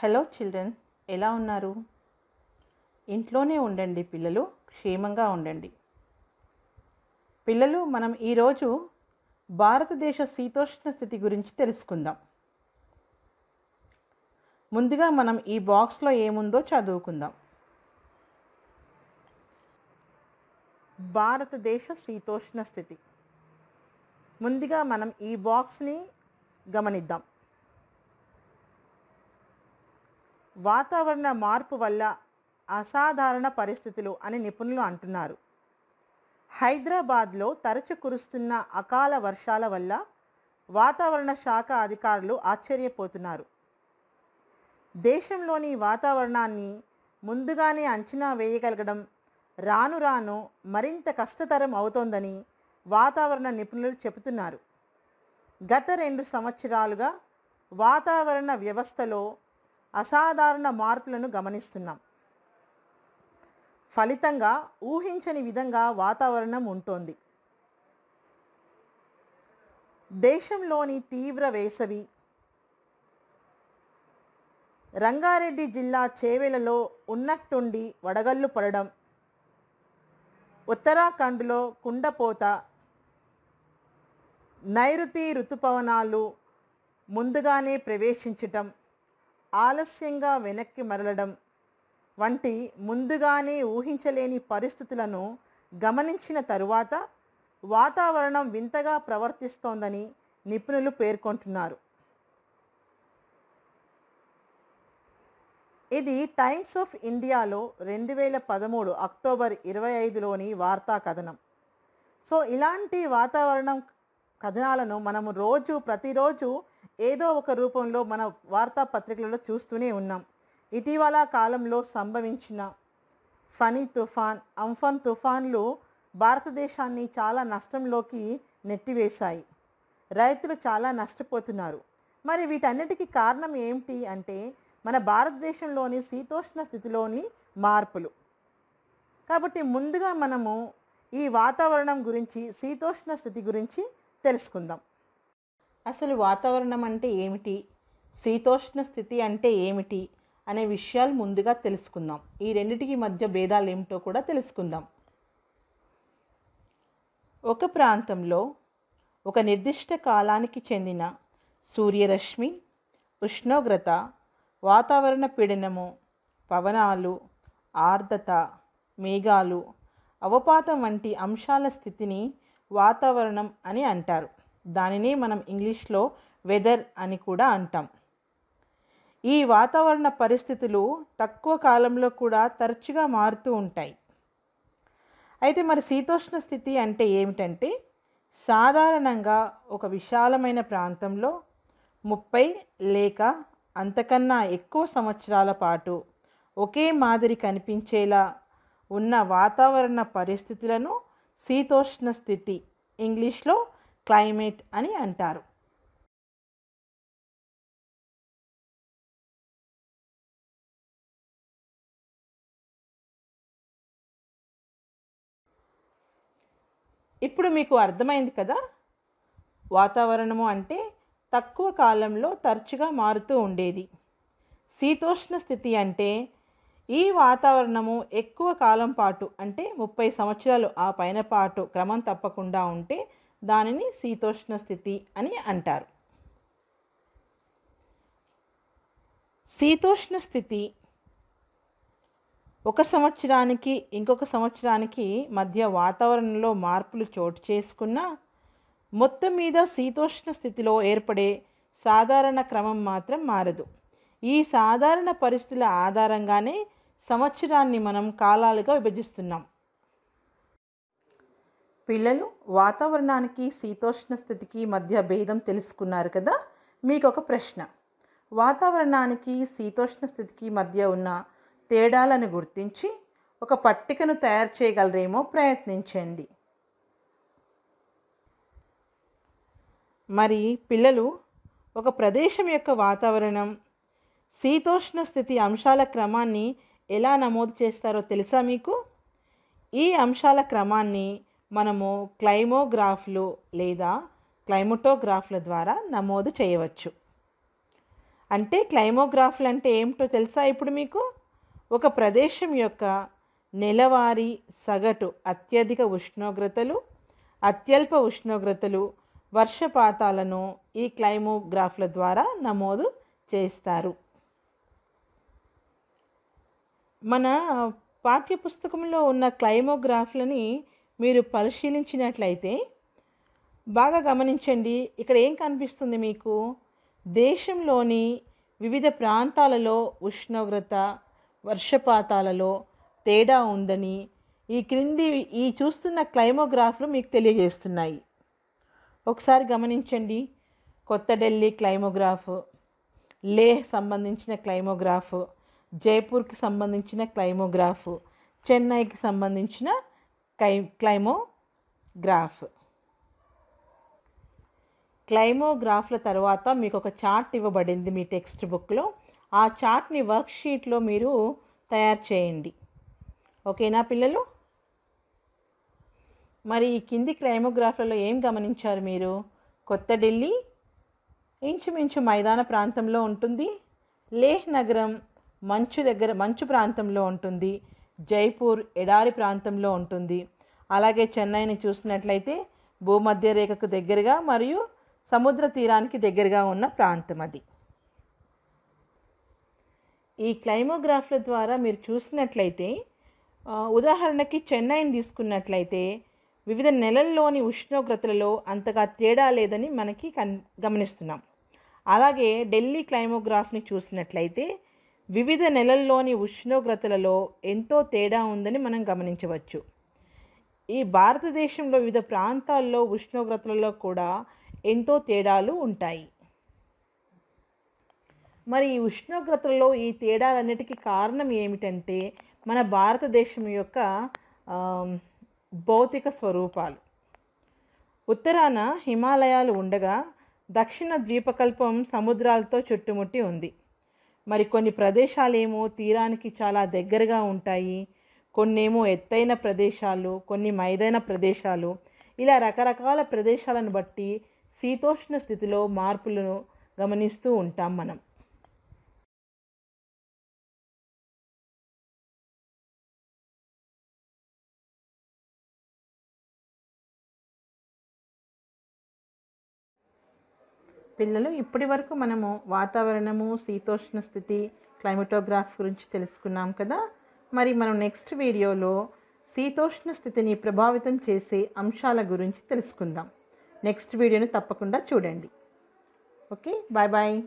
hello children ఎలా ఉన్నారు ఇంట్లోనే ఉండండి పిల్లలు క్షేమంగా ఉండండి పిల్లలు మనం ఈరోజు భారతదేశ శీతోష్ణ స్థితి గురించి తెలుసుకుందాం ముందుగా మనం ఈ బాక్స్లో ఏముందో చదువుకుందాం భారతదేశ శీతోష్ణ స్థితి ముందుగా మనం ఈ బాక్స్ని గమనిద్దాం వాతావరణ మార్పు వల్ల అసాధారణ పరిస్థితులు అని నిపుణులు అంటున్నారు హైదరాబాద్లో తరచు కురుస్తున్న అకాల వర్షాల వల్ల వాతావరణ శాఖ అధికారులు ఆశ్చర్యపోతున్నారు దేశంలోని వాతావరణాన్ని ముందుగానే అంచనా వేయగలగడం రాను రాను మరింత కష్టతరం అవుతోందని వాతావరణ నిపుణులు చెబుతున్నారు గత రెండు సంవత్సరాలుగా వాతావరణ వ్యవస్థలో అసాధారణ మార్పులను గమనిస్తున్నాం ఫలితంగా ఊహించని విధంగా వాతావరణం ఉంటోంది దేశంలోని తీవ్ర వేసవి రంగారెడ్డి జిల్లా చేవెలలో ఉన్నట్టుండి వడగళ్ళు పడడం ఉత్తరాఖండ్లో కుండపోత నైరుతి ఋతుపవనాలు ముందుగానే ప్రవేశించటం ఆలస్యంగా వెనక్కి మరలడం వంటి ముందుగానే ఊహించలేని పరిస్థితులను గమనించిన తరువాత వాతావరణం వింతగా ప్రవర్తిస్తోందని నిపుణులు పేర్కొంటున్నారు ఇది టైమ్స్ ఆఫ్ ఇండియాలో రెండు వేల పదమూడు అక్టోబర్ ఇరవై ఐదులోని వార్తా కథనం సో ఇలాంటి వాతావరణం కథనాలను మనము రోజు ప్రతిరోజు ఏదో ఒక రూపంలో మన వార్తాపత్రికలలో చూస్తూనే ఉన్నాం ఇటీవల కాలంలో సంభవించిన ఫనీ తుఫాన్ అంఫన్ తుఫాన్లు భారతదేశాన్ని చాలా నష్టంలోకి నెట్టివేశాయి రైతులు చాలా నష్టపోతున్నారు మరి వీటన్నిటికీ కారణం ఏమిటి అంటే మన భారతదేశంలోని శీతోష్ణ స్థితిలోని మార్పులు కాబట్టి ముందుగా మనము ఈ వాతావరణం గురించి శీతోష్ణ స్థితి గురించి తెలుసుకుందాం అసలు వాతావరణం అంటే ఏమిటి శీతోష్ణ స్థితి అంటే ఏమిటి అనే విషయాలు ముందుగా తెలుసుకుందాం ఈ రెండిటికి మధ్య భేదాలు ఏమిటో కూడా తెలుసుకుందాం ఒక ప్రాంతంలో ఒక నిర్దిష్ట కాలానికి చెందిన సూర్యరశ్మి ఉష్ణోగ్రత వాతావరణ పీడనము పవనాలు ఆర్ద్రత మేఘాలు అవపాతం వంటి అంశాల స్థితిని వాతావరణం అని అంటారు దానిని మనం ఇంగ్లీష్లో వెదర్ అని కూడా అంటాం ఈ వాతావరణ పరిస్థితులు తక్కువ కాలంలో కూడా తరచుగా మారుతూ ఉంటాయి అయితే మరి శీతోష్ణ స్థితి అంటే ఏమిటంటే సాధారణంగా ఒక విశాలమైన ప్రాంతంలో ముప్పై లేక అంతకన్నా ఎక్కువ సంవత్సరాల పాటు ఒకే మాదిరి కనిపించేలా ఉన్న వాతావరణ పరిస్థితులను శీతోష్ణ స్థితి ఇంగ్లీష్లో క్లైమేట్ అని అంటారు ఇప్పుడు మీకు అర్థమైంది కదా వాతావరణము అంటే తక్కువ కాలంలో తరచుగా మారుతూ ఉండేది శీతోష్ణ స్థితి అంటే ఈ వాతావరణము ఎక్కువ కాలం పాటు అంటే ముప్పై సంవత్సరాలు ఆ పైన పాటు క్రమం తప్పకుండా ఉంటే దానిని శీతోష్ణ స్థితి అని అంటారు శీతోష్ణ స్థితి ఒక సంవత్సరానికి ఇంకొక సంవత్సరానికి మధ్య వాతావరణంలో మార్పులు చోటు చేసుకున్న మొత్తం మీద శీతోష్ణ స్థితిలో ఏర్పడే సాధారణ క్రమం మాత్రం మారదు ఈ సాధారణ పరిస్థితుల ఆధారంగానే సంవత్సరాన్ని మనం కాలాలుగా విభజిస్తున్నాం పిల్లలు వాతావరణానికి శీతోష్ణ స్థితికి మధ్య భేదం తెలుసుకున్నారు కదా మీకు ఒక ప్రశ్న వాతావరణానికి శీతోష్ణ స్థితికి మధ్య ఉన్న తేడాలను గుర్తించి ఒక పట్టికను తయారు చేయగలరేమో ప్రయత్నించండి మరి పిల్లలు ఒక ప్రదేశం యొక్క వాతావరణం శీతోష్ణ స్థితి అంశాల క్రమాన్ని ఎలా నమోదు చేస్తారో తెలుసా మీకు ఈ అంశాల క్రమాన్ని మనము క్లైమోగ్రాఫ్లు లేదా క్లైమోటోగ్రాఫ్ల ద్వారా నమోదు చేయవచ్చు అంటే క్లైమోగ్రాఫ్లు అంటే ఏమిటో తెలుసా ఇప్పుడు మీకు ఒక ప్రదేశం యొక్క నెలవారీ సగటు అత్యధిక ఉష్ణోగ్రతలు అత్యల్ప ఉష్ణోగ్రతలు వర్షపాతాలను ఈ క్లైమోగ్రాఫ్ల ద్వారా నమోదు చేస్తారు మన పాఠ్యపుస్తకంలో ఉన్న క్లైమోగ్రాఫ్లని మీరు పరిశీలించినట్లయితే బాగా గమనించండి ఇక్కడ ఏం కనిపిస్తుంది మీకు దేశంలోని వివిధ ప్రాంతాలలో ఉష్ణోగ్రత వర్షపాతాలలో తేడా ఉందని ఈ క్రింది ఈ చూస్తున్న క్లైమోగ్రాఫ్లు మీకు తెలియజేస్తున్నాయి ఒకసారి గమనించండి కొత్త ఢిల్లీ క్లైమోగ్రాఫ్ లేహ్ సంబంధించిన క్లైమోగ్రాఫ్ జైపూర్కి సంబంధించిన క్లైమోగ్రాఫ్ చెన్నైకి సంబంధించిన క్లై క్లైమోగ్రాఫ్ క్లైమోగ్రాఫ్ల తర్వాత మీకు ఒక చార్ట్ ఇవ్వబడింది మీ టెక్స్ట్ బుక్లో ఆ చార్ట్ని వర్క్షీట్లో మీరు తయారు చేయండి ఓకేనా పిల్లలు మరి ఈ కింది క్లైమోగ్రాఫ్లలో ఏం గమనించారు మీరు కొత్త ఢిల్లీ ఇంచుమించు మైదాన ప్రాంతంలో ఉంటుంది లేహ్ నగరం మంచు దగ్గర మంచు ప్రాంతంలో ఉంటుంది జైపూర్ ఎడారి ప్రాంతంలో ఉంటుంది అలాగే చెన్నైని చూసినట్లయితే భూమధ్య రేఖకు దగ్గరగా మరియు సముద్ర తీరానికి దగ్గరగా ఉన్న ప్రాంతం అది ఈ క్లైమోగ్రాఫ్ల ద్వారా మీరు చూసినట్లయితే ఉదాహరణకి చెన్నైని తీసుకున్నట్లయితే వివిధ నెలల్లోని ఉష్ణోగ్రతలలో అంతగా తేడా లేదని మనకి కన్ గమనిస్తున్నాం అలాగే ఢిల్లీ క్లైమోగ్రాఫ్ని చూసినట్లయితే వివిధ నెలల్లోని ఉష్ణోగ్రతలలో ఎంతో తేడా ఉందని మనం గమనించవచ్చు ఈ భారతదేశంలో వివిధ ప్రాంతాల్లో ఉష్ణోగ్రతలలో కూడా ఎంతో తేడాలు ఉంటాయి మరి ఈ ఉష్ణోగ్రతలలో ఈ తేడాలన్నిటికీ కారణం ఏమిటంటే మన భారతదేశం యొక్క భౌతిక స్వరూపాలు ఉత్తరాన హిమాలయాలు ఉండగా దక్షిణ ద్వీపకల్పం సముద్రాలతో చుట్టుముట్టి ఉంది మరికొన్ని ప్రదేశాలేమో తీరానికి చాలా దగ్గరగా ఉంటాయి కొన్నేమో ఎత్తైన ప్రదేశాలు కొన్ని మైదైన ప్రదేశాలు ఇలా రకరకాల ప్రదేశాలను బట్టి శీతోష్ణ స్థితిలో మార్పులను గమనిస్తూ ఉంటాం మనం పిల్లలు ఇప్పటి వరకు మనము వాతావరణము శీతోష్ణ స్థితి క్లైమటోగ్రాఫ్ గురించి తెలుసుకున్నాం కదా మరి మనం నెక్స్ట్ వీడియోలో శీతోష్ణ స్థితిని ప్రభావితం చేసే అంశాల గురించి తెలుసుకుందాం నెక్స్ట్ వీడియోని తప్పకుండా చూడండి ఓకే బాయ్ బాయ్